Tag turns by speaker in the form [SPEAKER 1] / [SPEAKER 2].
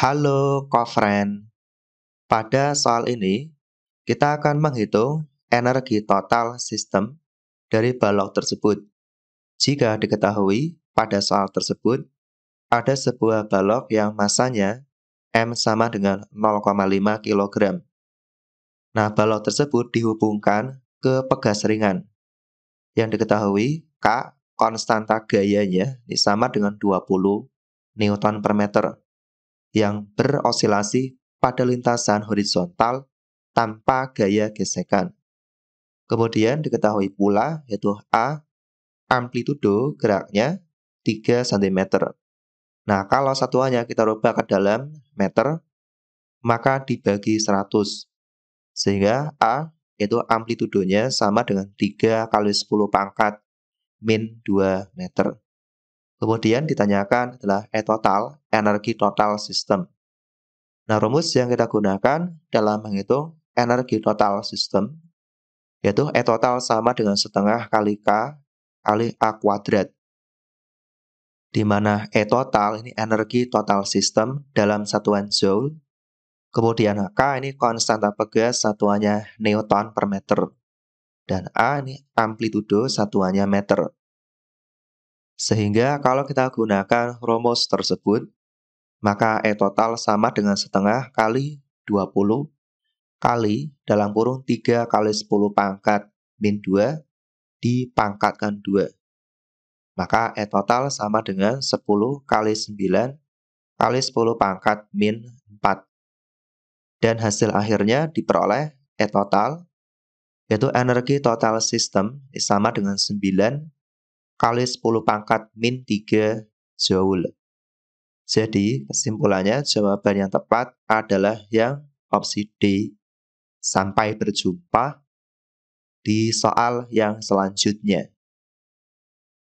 [SPEAKER 1] Halo kofren. Pada soal ini, kita akan menghitung energi total sistem dari balok tersebut. Jika diketahui pada soal tersebut, ada sebuah balok yang masanya M sama dengan 0,5 kg. Nah, balok tersebut dihubungkan ke pegas ringan. Yang diketahui, K konstanta gayanya ini sama dengan 20 Newton per meter yang berosilasi pada lintasan horizontal tanpa gaya gesekan. Kemudian diketahui pula yaitu A amplitudo geraknya 3 cm. Nah, kalau satuannya kita rubah ke dalam meter, maka dibagi 100. Sehingga A yaitu amplitudonya sama dengan 3 kali 10 pangkat min 2 meter. Kemudian ditanyakan adalah E total, energi total sistem. Nah, rumus yang kita gunakan dalam menghitung energi total sistem, yaitu E total sama dengan setengah kali K kali A kuadrat. Di mana E total ini energi total sistem dalam satuan Joule, kemudian K ini konstanta pegas satuannya Newton per meter, dan A ini amplitudo satuannya meter. Sehingga kalau kita gunakan rumus tersebut, maka E total sama dengan setengah kali 20 kali dalam kurung 3 kali 10 pangkat min 2 dipangkatkan 2. Maka E total sama dengan 10 kali 9 kali 10 pangkat min 4. Dan hasil akhirnya diperoleh E total, yaitu energi total sistem sama dengan 9 kali 10 pangkat min 3 Joule. Jadi, kesimpulannya jawaban yang tepat adalah yang opsi D. Sampai berjumpa di soal yang selanjutnya.